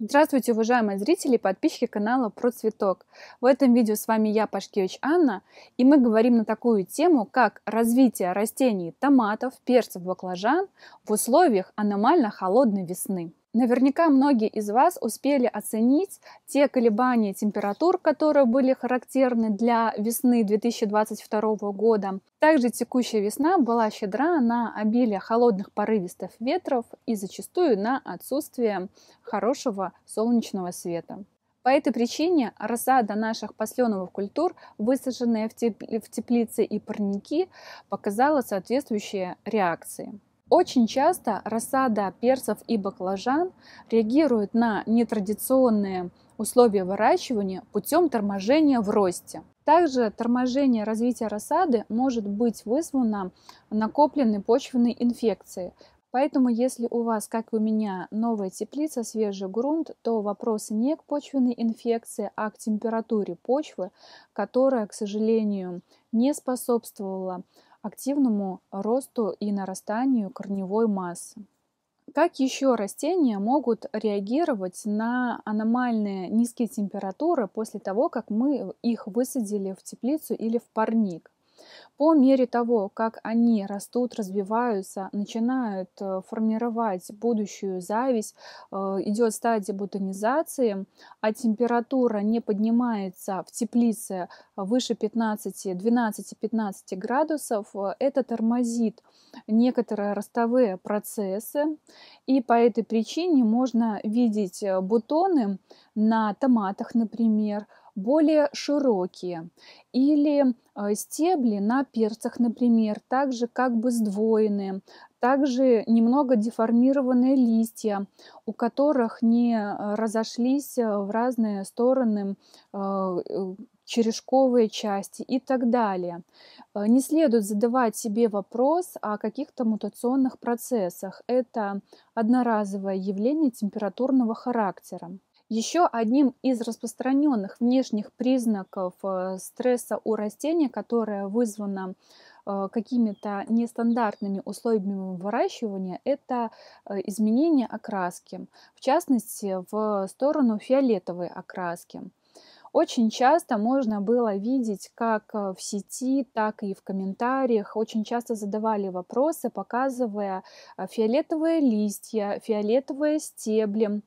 Здравствуйте, уважаемые зрители и подписчики канала Про Цветок. В этом видео с вами я, Пашкевич Анна, и мы говорим на такую тему, как развитие растений томатов, перцев, баклажан в условиях аномально холодной весны. Наверняка многие из вас успели оценить те колебания температур, которые были характерны для весны 2022 года. Также текущая весна была щедра на обилие холодных порывистых ветров и зачастую на отсутствие хорошего солнечного света. По этой причине рассада наших посленовых культур, высаженная в, в теплице и парники, показала соответствующие реакции. Очень часто рассада перцев и баклажан реагирует на нетрадиционные условия выращивания путем торможения в росте. Также торможение развития рассады может быть вызвано накопленной почвенной инфекцией. Поэтому, если у вас, как и у меня, новая теплица, свежий грунт, то вопросы не к почвенной инфекции, а к температуре почвы, которая, к сожалению, не способствовала активному росту и нарастанию корневой массы. Как еще растения могут реагировать на аномальные низкие температуры после того, как мы их высадили в теплицу или в парник? По мере того, как они растут, развиваются, начинают э, формировать будущую зависть, э, идет стадия бутонизации, а температура не поднимается в теплице выше 15, 12-15 градусов, э, это тормозит некоторые ростовые процессы, и по этой причине можно видеть бутоны на томатах, например, более широкие. Или э, стебли на перцах, например, также как бы сдвоенные, также немного деформированные листья, у которых не э, разошлись э, в разные стороны черешковые части и так далее. Не следует задавать себе вопрос о каких-то мутационных процессах. Это одноразовое явление температурного характера. Еще одним из распространенных внешних признаков э, стресса у растения, которое вызвано э, какими-то нестандартными условиями выращивания, это э, изменение окраски, в частности в сторону фиолетовой окраски. Очень часто можно было видеть как в сети, так и в комментариях. Очень часто задавали вопросы, показывая фиолетовые листья, фиолетовые стебли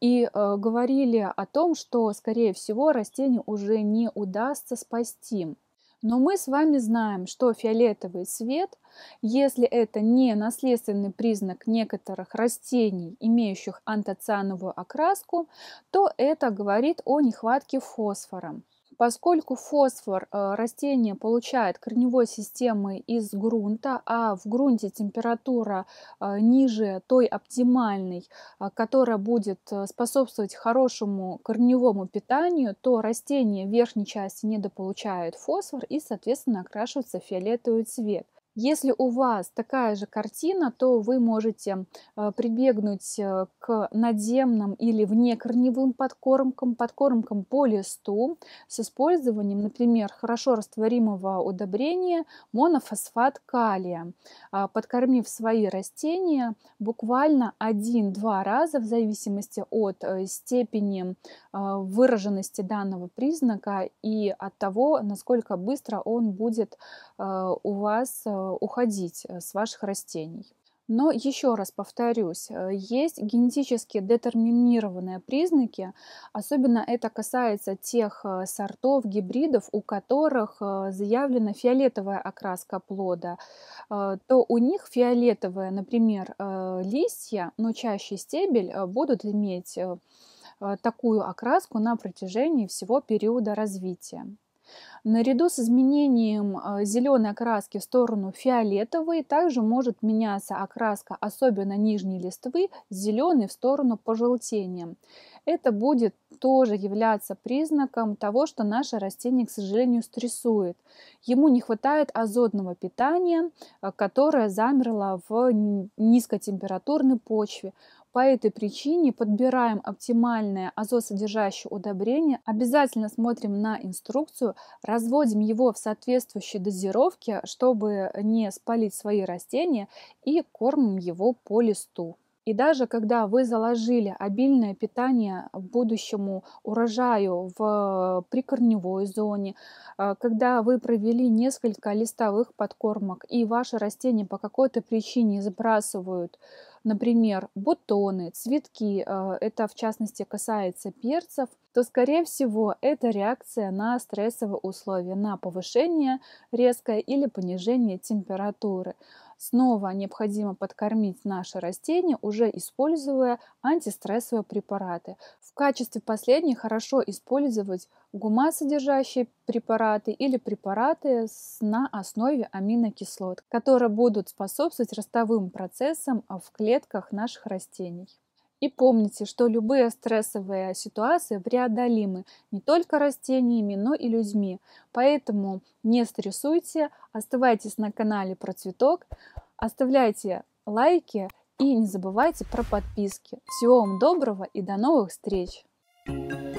и э, говорили о том, что, скорее всего, растение уже не удастся спасти. Но мы с вами знаем, что фиолетовый цвет, если это не наследственный признак некоторых растений, имеющих антоциановую окраску, то это говорит о нехватке фосфора. Поскольку фосфор э, растение получает корневой системой из грунта, а в грунте температура э, ниже той оптимальной, э, которая будет способствовать хорошему корневому питанию, то растение в верхней части недополучает фосфор и, соответственно, окрашивается в фиолетовый цвет. Если у вас такая же картина, то вы можете э, прибегнуть э, к надземным или внекорневым подкормкам, подкормкам по листу с использованием, например, хорошо растворимого удобрения монофосфат калия, а, подкормив свои растения буквально 1-2 раза в зависимости от э, степени а, выраженности данного признака и от того, насколько быстро он будет у вас Э, уходить э, с ваших растений. Но еще раз повторюсь, э, есть генетически детерминированные признаки, особенно это касается тех сортов, гибридов, у которых заявлена фиолетовая окраска плода, то у них фиолетовые, например, листья, но чаще стебель будут иметь такую окраску на протяжении всего периода развития. Наряду с изменением э, зеленой окраски в сторону фиолетовой также может меняться окраска, особенно нижней листвы, с зеленой в сторону пожелтения. Это будет тоже являться признаком того, что наше растение, к сожалению, стрессует. Ему не хватает азотного питания, э, которое замерло в низкотемпературной почве. По этой причине подбираем оптимальное азотсодержащее удобрение, обязательно смотрим на инструкцию, разводим его в соответствующей дозировке, чтобы не спалить свои растения и кормим его по листу. И даже когда вы заложили обильное питание будущему урожаю в прикорневой зоне, а, когда вы провели несколько листовых подкормок и ваши растения по какой-то причине сбрасывают, например, бутоны, цветки, а, это в частности касается перцев, то, скорее всего, это реакция на стрессовые условия, на повышение резкое или понижение температуры. Снова необходимо подкормить наши растения, уже используя антистрессовые препараты. В качестве последних хорошо использовать гумасодержащие препараты или препараты на основе аминокислот, которые будут способствовать ростовым процессам в клетках наших растений. И помните, что любые стрессовые ситуации преодолимы не только растениями, но и людьми. Поэтому не стрессуйте, оставайтесь на канале про цветок, оставляйте лайки и не забывайте про подписки. Всего вам доброго и до новых встреч! thank you